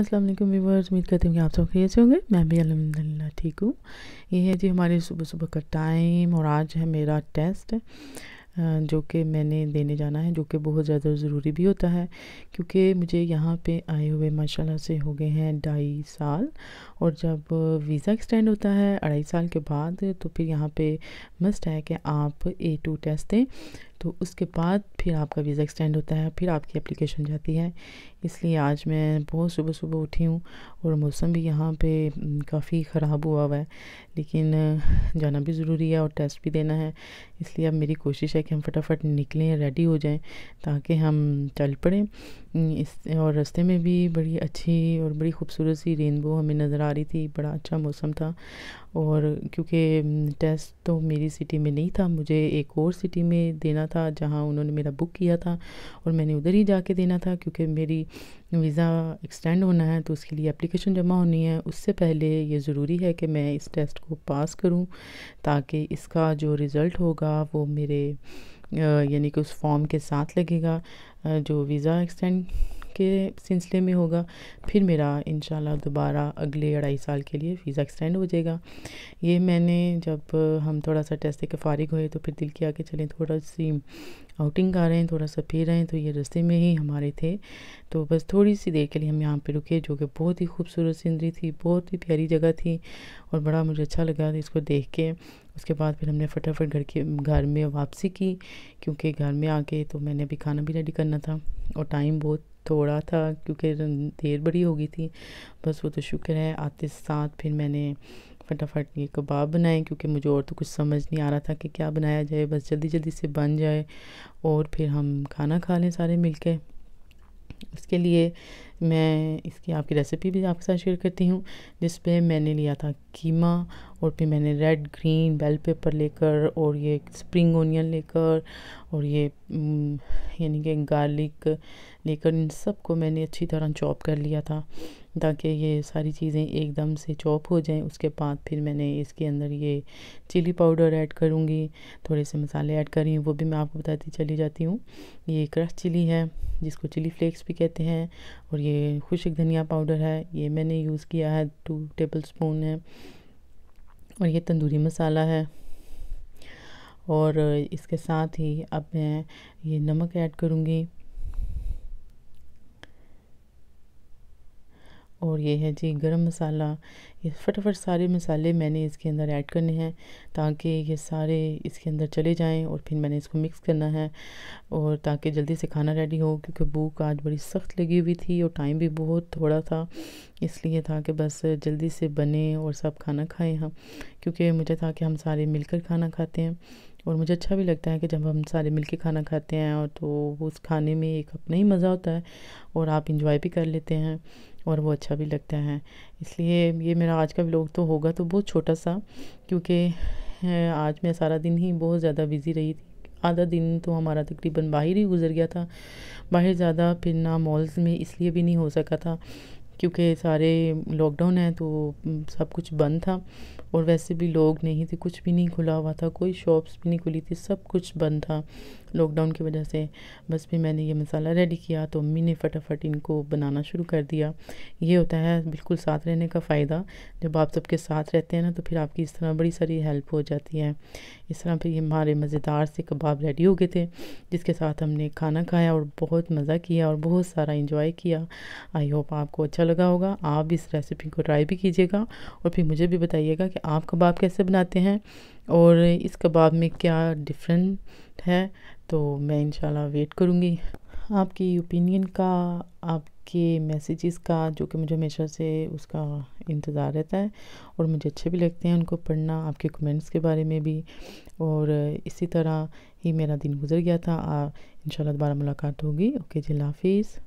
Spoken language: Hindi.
अस्सलाम वालेकुम व्यूवर्स उम्मीद करती हूँ कि आप सब खरीद से होंगे मैं भी अलहमदिल्ला ठीक हूँ ये है जी हमारे सुबह सुबह का टाइम और आज है मेरा टेस्ट जो कि मैंने देने जाना है जो कि बहुत ज़्यादा ज़रूरी भी होता है क्योंकि मुझे यहाँ पे आए हुए माशाल्लाह से हो गए हैं ढाई साल और जब वीज़ा एक्सटेंड होता है अढ़ाई साल के बाद तो फिर यहाँ पे मस्ट है कि आप ए टू टेस्ट दें तो उसके बाद फिर आपका वीज़ा एक्सटेंड होता है फिर आपकी एप्लीकेशन जाती है इसलिए आज मैं बहुत सुबह सुबह उठी हूँ और मौसम भी यहाँ पे हम्म, काफ़ी ख़राब हुआ हुआ है लेकिन जाना भी ज़रूरी है और टेस्ट भी देना है इसलिए अब मेरी कोशिश है कि हम फटाफट निकलें रेडी हो जाएं ताकि हम चल पड़ें हम्म, इस और रास्ते में भी बड़ी अच्छी और बड़ी खूबसूरत सी रेनबो हमें नज़र आ रही थी बड़ा अच्छा मौसम था और क्योंकि हम्म, टेस्ट तो मेरी सिटी में नहीं था मुझे एक और सिटी में देना था जहाँ उन्होंने मेरा बुक किया था और मैंने उधर ही जाके देना था क्योंकि मेरी वीज़ा एक्सटेंड होना है तो उसके लिए एप्लीकेशन जमा होनी है उससे पहले ये ज़रूरी है कि मैं इस टेस्ट को पास करूँ ताकि इसका जो रिज़ल्ट होगा वो मेरे यानी कि उस फॉर्म के साथ लगेगा जो वीज़ा एक्सटेंड के सिलसिले में होगा फिर मेरा इन दोबारा अगले अढ़ाई साल के लिए वीज़ा एक्सटेंड हो जाएगा ये मैंने जब हम थोड़ा सा टेस्ट के फारिग हुए तो फिर दिल किया कि चलें थोड़ा सी आउटिंग कर रहे हैं थोड़ा सा फिर रहे हैं तो ये रस्ते में ही हमारे थे तो बस थोड़ी सी देर के लिए हम यहाँ पे रुके जो कि बहुत ही खूबसूरत सीनरी थी बहुत ही प्यारी जगह थी और बड़ा मुझे अच्छा लगा इसको देख के उसके बाद फिर हमने फटाफट घर के घर में वापसी की क्योंकि घर में आके तो मैंने अभी खाना भी रेडी करना था और टाइम बहुत थोड़ा था क्योंकि देर बड़ी हो गई थी बस वो तो शुक्र है आते साथ फिर मैंने फटाफट ये कबाब बनाए क्योंकि मुझे और तो कुछ समझ नहीं आ रहा था कि क्या बनाया जाए बस जल्दी जल्दी से बन जाए और फिर हम खाना खा लें सारे मिल के उसके लिए मैं इसकी आपकी रेसिपी भी आपके साथ शेयर करती हूँ जिस पे मैंने लिया था कीमा और फिर मैंने रेड ग्रीन बेल पेपर लेकर और ये स्प्रिंग ओनियन लेकर और ये हम्म, यानी कि गार्लिक लेकर इन सब को मैंने अच्छी तरह चॉप कर लिया था ताकि ये सारी चीज़ें एकदम से चॉप हो जाएं उसके बाद फिर मैंने इसके अंदर ये चिली पाउडर ऐड करूँगी थोड़े से मसाले ऐड करी वो भी मैं आपको बताती चली जाती हूँ ये क्रश चिली है जिसको चिली फ्लेक्स भी कहते हैं और ये ये खुश्क धनिया पाउडर है ये मैंने यूज़ किया है टू टेबल स्पून है और ये तंदूरी मसाला है और इसके साथ ही अब मैं ये नमक ऐड करूँगी और ये है जी गरम मसाला ये फटाफट सारे मसाले मैंने इसके अंदर ऐड करने हैं ताकि ये सारे इसके अंदर चले जाएं और फिर मैंने इसको मिक्स करना है और ताकि जल्दी से खाना रेडी हो क्योंकि भूख आज बड़ी सख्त लगी हुई थी और टाइम भी बहुत थोड़ा था इसलिए था कि बस जल्दी से बने और सब खाना खाएँ हम क्योंकि मुझे था कि हम सारे मिलकर खाना खाते हैं और मुझे अच्छा भी लगता है कि जब हम सारे मिलके खाना खाते हैं और तो उस खाने में एक अपना ही मज़ा होता है और आप इंजॉय भी कर लेते हैं और वो अच्छा भी लगता है इसलिए ये मेरा आज का व्लॉग तो होगा तो बहुत छोटा सा क्योंकि आज मैं सारा दिन ही बहुत ज़्यादा बिज़ी रही थी आधा दिन तो हमारा तकरीबन बाहर ही गुजर गया था बाहर ज़्यादा फिरना मॉल्स में इसलिए भी नहीं हो सका था क्योंकि सारे लॉकडाउन है तो सब कुछ बंद था और वैसे भी लोग नहीं थे कुछ भी नहीं खुला हुआ था कोई शॉप्स भी नहीं खुली थी सब कुछ बंद था लॉकडाउन की वजह से बस फिर मैंने ये मसाला रेडी किया तो अम्मी ने फटाफट इनको बनाना शुरू कर दिया ये होता है बिल्कुल साथ रहने का फ़ायदा जब आप सबके साथ रहते हैं ना तो फिर आपकी इस तरह बड़ी सारी हेल्प हो जाती है इस तरह पे ये हमारे मज़ेदार से कबाब रेडी हो गए थे जिसके साथ हमने खाना खाया और बहुत मज़ा किया और बहुत सारा इंजॉय किया आई होप आपको अच्छा लगा होगा आप इस रेसिपी को ट्राई भी कीजिएगा और फिर मुझे भी बताइएगा कि आप कबाब कैसे बनाते हैं और इस कबाब में क्या डिफरेंट है तो मैं इन वेट करूँगी आपकी ओपिनियन का आप के मैसेजेस का जो कि मुझे हमेशा से उसका इंतज़ार रहता है और मुझे अच्छे भी लगते हैं उनको पढ़ना आपके कमेंट्स के बारे में भी और इसी तरह ही मेरा दिन गुजर गया था इन दोबारा मुलाकात होगी ओके जी हाफिज़